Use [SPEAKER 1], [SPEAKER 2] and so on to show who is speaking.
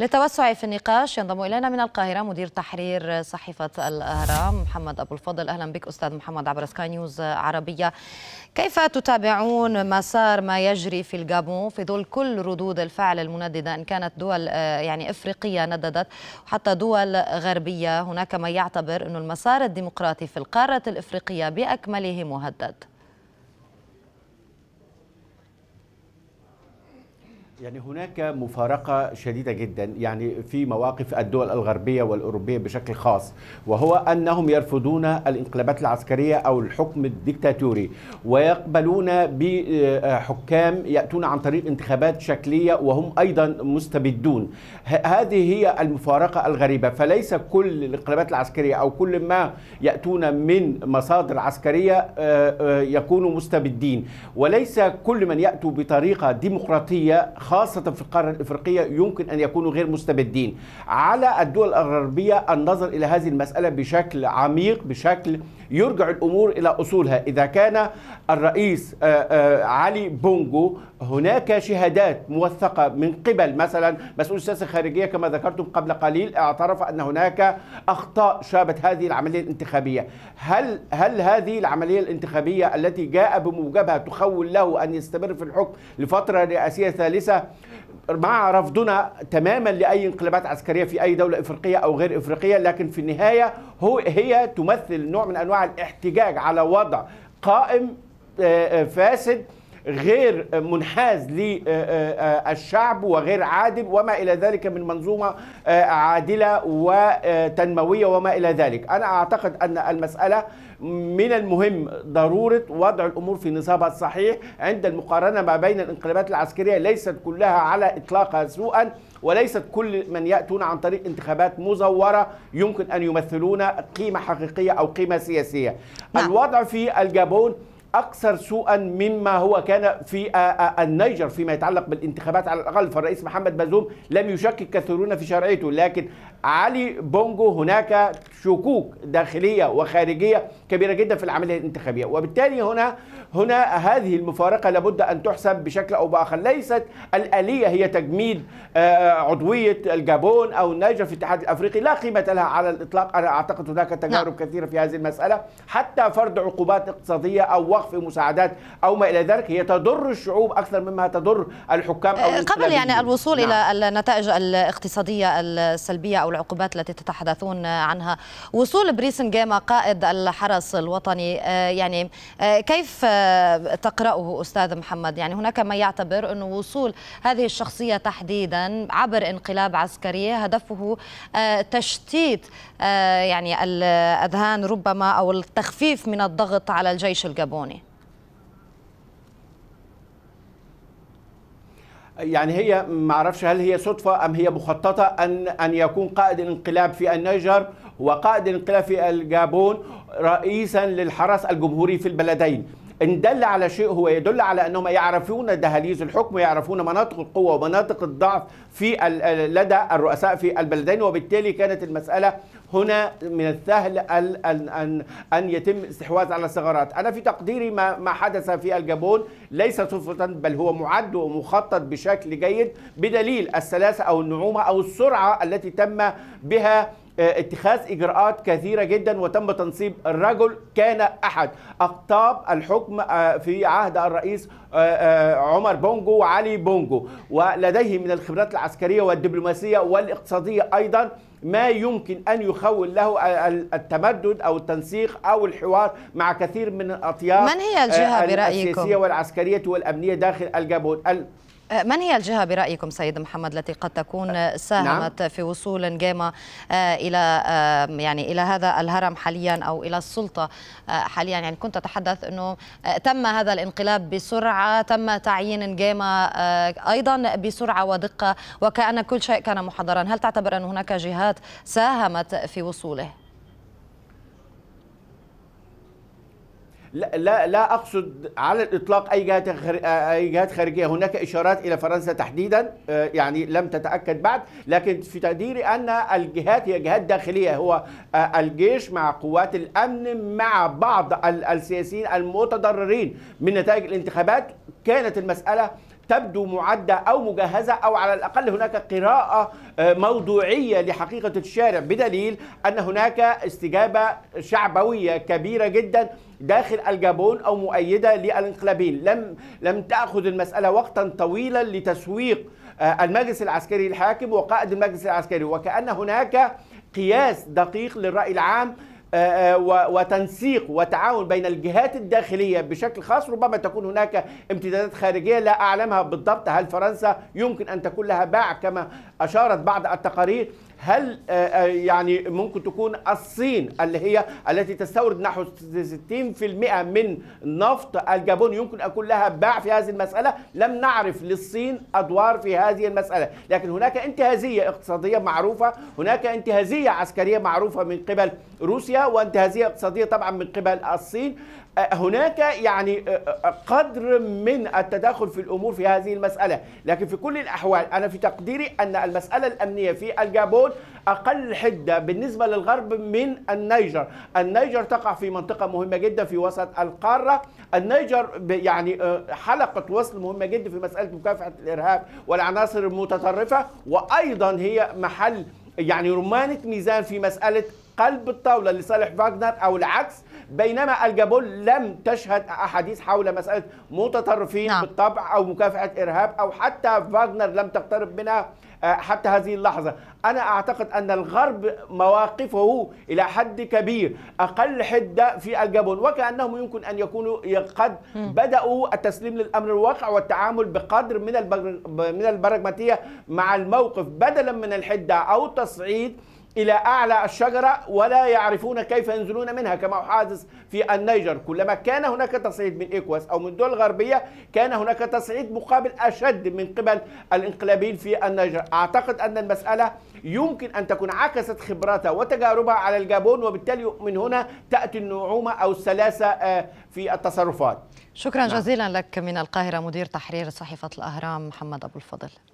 [SPEAKER 1] للتوسع في النقاش ينضم إلينا من القاهرة مدير تحرير صحيفة الأهرام محمد أبو الفضل أهلا بك أستاذ محمد عبر سكاي نيوز عربية كيف تتابعون مسار ما يجري في الجابون في ظل كل ردود الفعل المنددة إن كانت دول آه، يعني إفريقية نددت وحتى دول غربية هناك من يعتبر أن المسار الديمقراطي في القارة الإفريقية بأكمله مهدد
[SPEAKER 2] يعني هناك مفارقة شديدة جدا يعني في مواقف الدول الغربية والأوروبية بشكل خاص وهو أنهم يرفضون الانقلابات العسكرية أو الحكم الدكتاتوري ويقبلون بحكام يأتون عن طريق انتخابات شكلية وهم أيضا مستبدون هذه هي المفارقة الغريبة فليس كل الانقلابات العسكرية أو كل ما يأتون من مصادر عسكرية آه، آه، يكونوا مستبدين وليس كل من يأتوا بطريقة ديمقراطية خاصة في القارة الإفريقية يمكن أن يكونوا غير مستبدين على الدول الغربية النظر إلى هذه المسألة بشكل عميق بشكل يرجع الأمور إلى أصولها إذا كان الرئيس آه، آه، علي بونجو هناك شهادات موثقة من قبل مثلا مسؤول السياسة الخارجية كما ذكرتم قبل قليل اعترف أن هناك أخطاء شابت هذه العملية الانتخابية هل هل هذه العملية الانتخابية التي جاء بموجبها تخول له أن يستمر في الحكم لفترة رئاسية ثالثة مع رفضنا تماما لاي انقلابات عسكريه في اي دوله افريقيه او غير افريقيه لكن في النهايه هو هي تمثل نوع من انواع الاحتجاج على وضع قائم آه، آه، فاسد غير منحاز للشعب وغير عادل وما إلى ذلك من منظومة عادلة وتنموية وما إلى ذلك أنا أعتقد أن المسألة من المهم ضرورة وضع الأمور في نصابها الصحيح عند المقارنة ما بين الانقلابات العسكرية ليست كلها على إطلاقها سوءا وليست كل من يأتون عن طريق انتخابات مزورة يمكن أن يمثلون قيمة حقيقية أو قيمة سياسية نعم. الوضع في الجابون اكثر سوءا مما هو كان في النيجر فيما يتعلق بالانتخابات على الاقل فالرئيس محمد بازوم لم يشكك كثيرون في شرعيته لكن علي بونجو هناك شكوك داخليه وخارجيه كبيره جدا في العمليه الانتخابيه وبالتالي هنا هنا هذه المفارقه لابد ان تحسب بشكل او باخر ليست الاليه هي تجميد عضويه الجابون او النيجر في الاتحاد الافريقي لا قيمه لها على الاطلاق انا اعتقد هناك تجارب كثيره في هذه المساله حتى فرض عقوبات اقتصاديه او وقف في مساعدات او ما الى ذلك هي تضر الشعوب اكثر مما تضر الحكام او آه، قبل يعني الوصول نعم.
[SPEAKER 1] الى النتائج الاقتصاديه السلبيه او العقوبات التي تتحدثون عنها وصول بريسن جيما قائد الحرس الوطني آه، يعني آه، كيف تقراه استاذ محمد يعني هناك ما يعتبر انه وصول هذه الشخصيه تحديدا عبر انقلاب عسكري هدفه تشتيت يعني الاذهان ربما او التخفيف من الضغط على الجيش الجابوني
[SPEAKER 2] يعني هي ما اعرفش هل هي صدفه ام هي مخططه ان ان يكون قائد الانقلاب في النيجر وقائد الانقلاب في الجابون رئيسا للحرس الجمهوري في البلدين ان دل على شيء هو يدل على انهم يعرفون دهاليز الحكم ويعرفون مناطق القوه ومناطق الضعف في لدى الرؤساء في البلدين وبالتالي كانت المساله هنا من السهل أن أن أن يتم استحواذ على الثغرات أنا في تقديري ما ما حدث في الجابون ليس صدفة بل هو معد ومخطط بشكل جيد بدليل السلاسة أو النعومة أو السرعة التي تم بها آه، اتخاذ اجراءات كثيره جدا وتم تنصيب الرجل كان احد اقطاب الحكم آه، في عهد الرئيس آه، عمر بونجو وعلي بونجو ولديه من الخبرات العسكريه والدبلوماسيه والاقتصاديه ايضا ما يمكن أن يخول له التمدد أو التنسيق أو الحوار مع كثير من الأطياف من هي الجهة آه، برأيكم؟ السياسية والعسكرية والأمنية داخل الجابون
[SPEAKER 1] أه، من هي الجهة برأيكم سيد محمد التي قد تكون أه، نعم. ساهمت نعم. في وصول جاما أه، إلى يعني إلى هذا الهرم حاليا أو إلى السلطة حاليا يعني كنت أتحدث أنه تم هذا الانقلاب بسرعة تم تعيين جاما أيضا بسرعة ودقة وكأن كل شيء كان محضرا هل تعتبر أن هناك جهات ساهمت في وصوله؟
[SPEAKER 2] لا لا, اقصد على الاطلاق اي جهات اي جهات خارجيه هناك اشارات الى فرنسا تحديدا آه، يعني لم تتاكد بعد لكن في تقديري ان الجهات هي جهات داخليه هو آه، الجيش مع قوات الامن مع بعض السياسيين المتضررين من نتائج الانتخابات كانت المساله تبدو معدة أو مجهزة أو على الأقل هناك قراءة آه، موضوعية لحقيقة الشارع بدليل أن هناك استجابة شعبوية كبيرة جدا داخل الجابون او مؤيده للانقلابين لم لم تاخذ المساله وقتا طويلا لتسويق آه، المجلس العسكري الحاكم وقائد المجلس العسكري وكان هناك قياس دقيق للراي العام آه، آه، وتنسيق وتعاون بين الجهات الداخليه بشكل خاص ربما تكون هناك امتدادات خارجيه لا اعلمها بالضبط هل فرنسا يمكن ان تكون لها باع كما اشارت بعض التقارير هل آه، آه، يعني ممكن تكون الصين اللي هي التي تستورد نحو 60% من نفط الجابون يمكن أكون لها باع في هذه المسألة لم نعرف للصين أدوار في هذه المسألة لكن هناك انتهازية اقتصادية معروفة هناك انتهازية عسكرية معروفة من قبل روسيا وانتهازية اقتصادية طبعا من قبل الصين هناك يعني آه، آه، آه، قدر من التدخل في الامور في هذه المساله، لكن في كل الاحوال انا في تقديري ان المساله الامنيه في الجابون اقل حده بالنسبه للغرب من النيجر، النيجر تقع في منطقه مهمه جدا في وسط القاره، النيجر يعني حلقه وصل مهمه جدا في مساله مكافحه الارهاب والعناصر المتطرفه وايضا هي محل يعني رمانه ميزان في مساله قلب الطاولة لصالح فاغنر أو العكس بينما الجابون لم تشهد أحاديث حول مسألة متطرفين نعم. بالطبع أو مكافحة إرهاب أو حتى فاغنر لم تقترب منها آه، حتى هذه اللحظة أنا أعتقد أن الغرب مواقفه إلى حد كبير أقل حدة في الجابون وكأنهم يمكن أن يكونوا قد بدأوا التسليم للأمر الواقع والتعامل بقدر من من البراجماتية مع الموقف بدلا من الحدة أو التصعيد إلى أعلى الشجرة ولا يعرفون كيف ينزلون منها كما حادث في النيجر كلما كان هناك تصعيد من إيكواس أو من الدول الغربية كان هناك تصعيد مقابل أشد من قبل الانقلابيين في النيجر أعتقد أن المسألة يمكن أن تكون عكست خبراتها وتجاربها على الجابون وبالتالي من هنا تأتي النعومة أو السلاسة آه، في التصرفات
[SPEAKER 1] شكرا نعم. جزيلا لك من القاهرة مدير تحرير صحيفة الأهرام محمد أبو الفضل